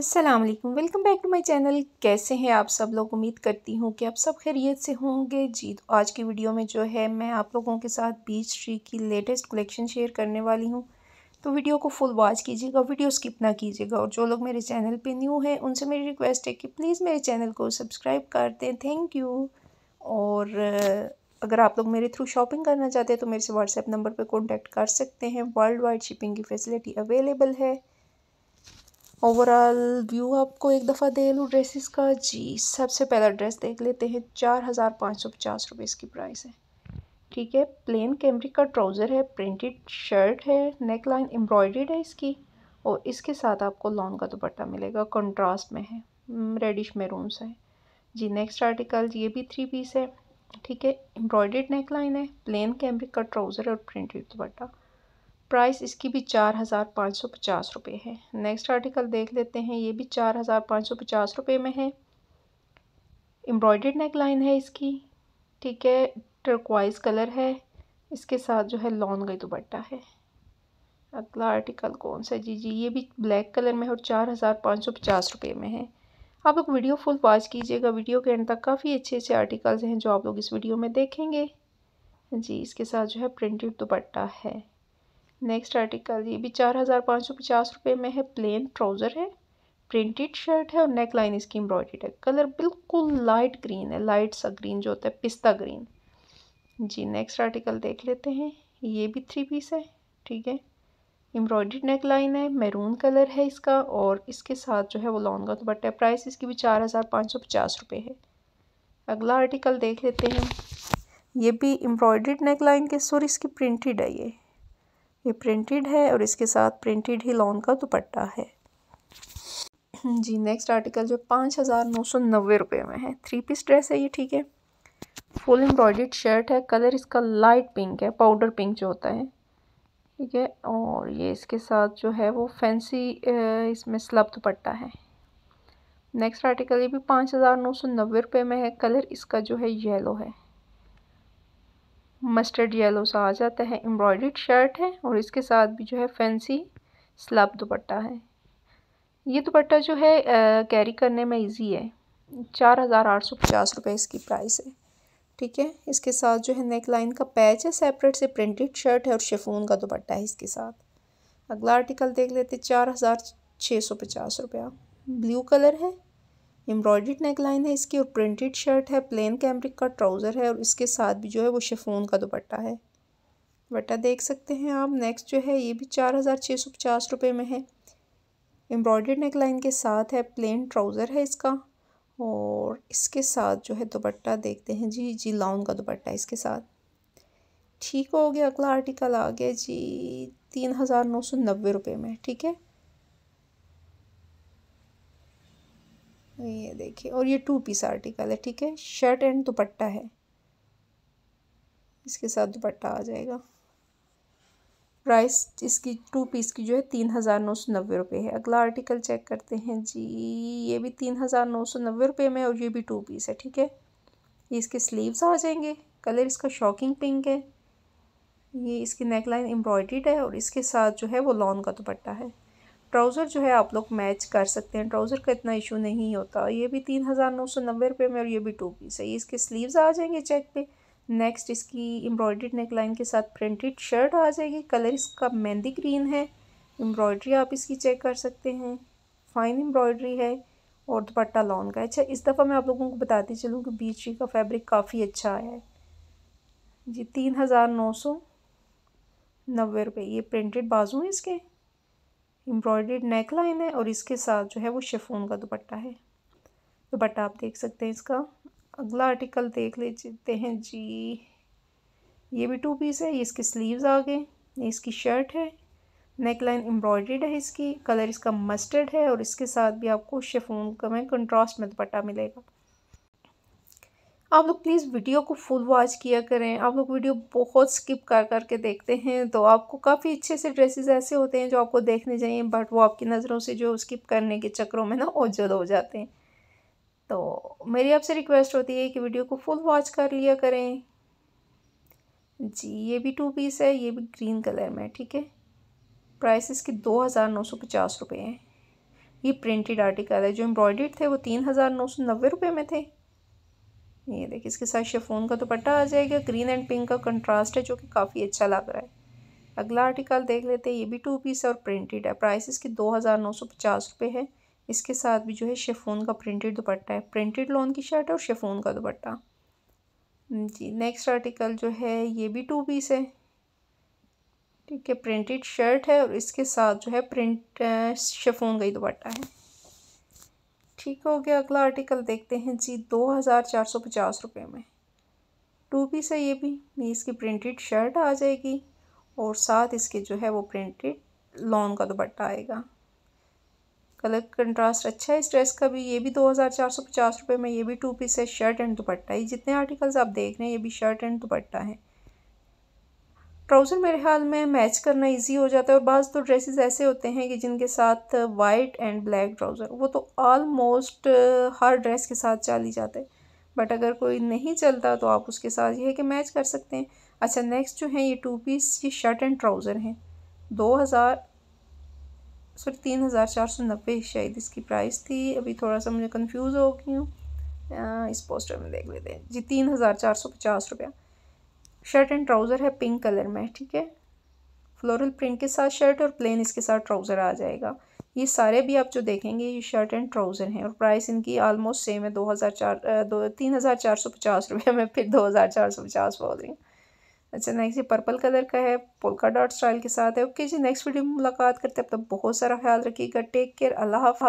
अस्सलाम वालेकुम welcome back to my channel कैसे हैं आप सब लोग उम्मीद करती हूँ कि आप सब खैरियत से होंगे जी तो आज की वीडियो में जो है मैं आप लोगों के साथ बीच ट्री की लेटेस्ट कलेक्शन शेयर करने वाली हूँ तो वीडियो को फुल वॉच कीजिएगा वीडियो स्किप ना कीजिएगा और जो लोग मेरे चैनल पे न्यू हैं उनसे मेरी रिक्वेस्ट है कि प्लीज़ मेरे चैनल को सब्सक्राइब कर दें थैंक यू और अगर आप लोग मेरे थ्रू शॉपिंग करना चाहते हैं तो मेरे से व्हाट्सएप नंबर पर कॉन्टैक्ट कर सकते हैं वर्ल्ड वाइड शिपिंग की फैसिलिटी अवेलेबल है ओवरऑल व्यू आपको एक दफ़ा दे लूँ ड्रेसेस का जी सबसे पहला ड्रेस देख लेते हैं चार हज़ार पाँच सौ पचास रुपये इसकी प्राइस है ठीक है प्लेन कैमरिक का ट्राउज़र है प्रिंटेड शर्ट है नेक लाइन एम्ब्रॉयड है इसकी और इसके साथ आपको लॉन्ग का दुपट्टा मिलेगा कंट्रास्ट में है रेडिश मेरूनस है जी नेक्स्ट आर्टिकल ये भी थ्री पीस है ठीक है एम्ब्रॉयड नेक लाइन है प्लेन कैमरिक का ट्राउज़र और प्रिंटेड दुपट्टा प्राइस इसकी भी चार हज़ार पाँच सौ पचास रुपये है नेक्स्ट आर्टिकल देख लेते हैं ये भी चार हज़ार पाँच सौ पचास रुपये में है एम्ब्रॉयडर्ड नेक लाइन है इसकी ठीक है टर्कवाइज कलर है इसके साथ जो है लॉन गई दुपट्टा है अगला आर्टिकल कौन सा जी जी ये भी ब्लैक कलर में है और चार हज़ार पाँच सौ पचास रुपये में है आप लोग वीडियो फुल वॉच कीजिएगा वीडियो के एंड तक काफ़ी अच्छे अच्छे आर्टिकल्स हैं जो आप लोग इस वीडियो में देखेंगे जी इसके साथ जो है प्रिंटेड दुपट्टा है नेक्स्ट आर्टिकल ये भी चार हज़ार पाँच सौ पचास रुपये में है प्लेन ट्राउज़र है प्रिंटेड शर्ट है और नेक लाइन इसकी एम्ब्रॉयडेड है कलर बिल्कुल लाइट ग्रीन है लाइट सा ग्रीन जो होता है पिस्ता ग्रीन जी नेक्स्ट आर्टिकल देख लेते हैं ये भी थ्री पीस है ठीक है एम्ब्रॉयड्री नेक लाइन है मैरून कलर है इसका और इसके साथ जो है वो लॉन्ग का दुपट्टा है प्राइस तो इसकी भी चार हज़ार पाँच सौ पचास रुपये है अगला आर्टिकल देख लेते हैं ये भी एम्ब्रॉयड्रीड नेक लाइन के सॉरी इसकी प्रिंटेड है ये ये प्रिंटेड है और इसके साथ प्रिंटेड ही लॉन का दुपट्टा है जी नेक्स्ट आर्टिकल जो पाँच हज़ार नौ सौ नब्बे रुपये में है थ्री पीस ड्रेस है ये ठीक है फुल एम्ब्रॉयडर्ड शर्ट है कलर इसका लाइट पिंक है पाउडर पिंक जो होता है ठीक है और ये इसके साथ जो है वो फैंसी इसमें स्लब दुपट्टा है नेक्स्ट आर्टिकल ये भी पाँच हज़ार नौ सौ नब्बे रुपये में है कलर इसका जो है येलो है मस्टर्ड येलो सा आ जाता है एम्ब्रॉयड शर्ट है और इसके साथ भी जो है फैंसी स्लब दुपट्टा है ये दुपट्टा जो है कैरी करने में इजी है चार हज़ार आठ सौ पचास रुपये इसकी प्राइस है ठीक है इसके साथ जो है नेक लाइन का पैच है सेपरेट से प्रिंटेड शर्ट है और शेफून का दुपट्टा है इसके साथ अगला आर्टिकल देख लेते चार हज़ार छः सौ पचास रुपया ब्लू कलर है एम्ब्रॉयड्रीड नेक लाइन है इसकी और प्रिंटेड शर्ट है प्लेन कैमरिक का ट्राउज़र है और इसके साथ भी जो है वो शेफोन का दुपट्टा है दुपट्टा देख सकते हैं आप नेक्स्ट जो है ये भी चार हज़ार छः सौ पचास रुपये में है एम्ब्रॉयड्रीड नेक लाइन के साथ है प्लेन ट्राउज़र है इसका और इसके साथ जो है दुपट्टा देखते हैं जी जी लाउन का दुपट्टा इसके साथ ठीक हो गया अगला आर्टिकल आ गया जी तीन हज़ार नौ सौ नब्बे रुपये में ठीक है ये देखिए और ये टू पीस आर्टिकल है ठीक है शर्ट एंड दुपट्टा है इसके साथ दुपट्टा आ जाएगा प्राइस इसकी टू पीस की जो है तीन हज़ार नौ सौ नब्बे रुपये है अगला आर्टिकल चेक करते हैं जी ये भी तीन हज़ार नौ सौ नब्बे रुपये में और ये भी टू पीस है ठीक है ये इसके स्लीव्स आ जाएंगे कलर इसका शॉकिंग पिंक है ये इसकी नेकलाइन एम्ब्रॉयड्रीड है और इसके साथ जो है वो लॉन का दुपट्टा है ट्राउज़र जो है आप लोग मैच कर सकते हैं ट्राउज़र का इतना इशू नहीं होता ये भी तीन हज़ार नौ सौ नब्बे रुपये में और ये भी टू पीस है इसके स्लीव्स आ जाएंगे चेक पे नेक्स्ट इसकी एम्ब्रॉयड्रीड नेकलाइन के साथ प्रिंटेड शर्ट आ जाएगी कलर इसका मेहंदी ग्रीन है एम्ब्रॉयड्री आप इसकी चेक कर सकते हैं फाइन एम्ब्रॉयड्री है और दुपट्टा लॉन्ग का अच्छा इस दफ़ा मैं आप लोगों को बताती चलूँ कि बीच का फैब्रिक काफ़ी अच्छा आया है जी तीन हज़ार नौ सौ नब्बे रुपये ये प्रिंटेड बाजू हैं इसके एम्ब्रॉयड्रेड नेकलाइन लाइन है और इसके साथ जो है वो शेफोन का दुपट्टा है दुपट्टा आप देख सकते हैं इसका अगला आर्टिकल देख लेते हैं जी ये भी टू पीस है ये इसके स्लीव्स आ गए ये इसकी शर्ट है नेक लाइन एम्ब्रॉयड्रीड है इसकी कलर इसका मस्टर्ड है और इसके साथ भी आपको शेफोन का में कंट्रास्ट में दुपट्टा मिलेगा आप लोग प्लीज़ वीडियो को फुल वॉच किया करें आप लोग वीडियो बहुत स्किप कर करके देखते हैं तो आपको काफ़ी अच्छे से ड्रेसेस ऐसे होते हैं जो आपको देखने चाहिए बट वो आपकी नज़रों से जो स्किप करने के चक्रों में ना ओझल हो जाते हैं तो मेरी आपसे रिक्वेस्ट होती है कि वीडियो को फुल वॉच कर लिया करें जी ये भी टू पीस है ये भी ग्रीन कलर में ठीक है प्राइस इसके दो हज़ार नौ सौ पचास रुपये हैं ये प्रिंटेड आर्टिकल है जो एम्ब्रॉयड थे वो तीन हज़ार नौ सौ नब्बे रुपये में थे ये देखिए इसके साथ शेफोन का दुपट्टा तो आ जाएगा ग्रीन एंड पिंक का कंट्रास्ट है जो कि काफ़ी अच्छा लग रहा है अगला आर्टिकल देख लेते हैं ये भी टू पीस और प्रिंटेड है प्राइस इसकी दो हज़ार नौ सौ पचास रुपये है इसके साथ भी जो है शेफोन का प्रिंटेड दुपट्टा है प्रिंटेड लॉन की शर्ट है और शेफोन का दुपट्टा हम्म, जी नेक्स्ट आर्टिकल जो है ये भी टू पीस है ठीक है प्रिंटेड शर्ट है और इसके साथ जो है प्रिंट शेफोन का ही दुपट्टा है ठीक हो गया अगला आर्टिकल देखते हैं जी दो हज़ार चार सौ पचास रुपये में टू पीस है ये भी ये इसकी प्रिंटेड शर्ट आ जाएगी और साथ इसके जो है वो प्रिंटेड लॉन का दुपट्टा आएगा कलर कंट्रास्ट अच्छा है इस ड्रेस का भी ये भी दो हज़ार चार सौ पचास रुपये में ये भी टू पीस है शर्ट एंड दुपट्टा ये जितने आर्टिकल्स आप देख रहे हैं ये भी शर्ट एंड दुपट्टा है ट्राउज़र मेरे ख्याल में मैच करना इजी हो जाता है और बाज़ तो ड्रेसेस ऐसे होते हैं कि जिनके साथ वाइट एंड ब्लैक ट्राउज़र वो तो आलमोस्ट हर ड्रेस के साथ चल ही जाता है बट अगर कोई नहीं चलता तो आप उसके साथ ये है कि मैच कर सकते हैं अच्छा नेक्स्ट जो है ये टू पीस ये शर्ट एंड ट्राउज़र हैं दो हज़ार सॉरी तीन हज़ार चार सौ नब्बे शायद इसकी प्राइस थी अभी थोड़ा सा मुझे कन्फ्यूज़ हो गई हूँ इस पोस्टर में देख लेते हैं जी तीन हज़ार चार सौ पचास रुपया शर्ट एंड ट्राउज़र है पिंक कलर में ठीक है फ्लोरल प्रिंट के साथ शर्ट और प्लेन इसके साथ ट्राउज़र आ जाएगा ये सारे भी आप जो देखेंगे ये शर्ट एंड ट्राउज़र हैं और प्राइस इनकी आलमोस्ट सेम है दो हज़ार चार दो तीन हज़ार चार सौ पचास रुपये में फिर दो हज़ार चार सौ पचास बोल रही हूँ अच्छा नेक्स्ट ये पर्पल कलर का है पोलका डॉट स्टाइल के साथ है ओके जी नेक्स्ट वीडियो में मुलाकात करते हैं अब तक तो बहुत सारा ख्याल रखिएगा टेक केयर अल्लाह हाफ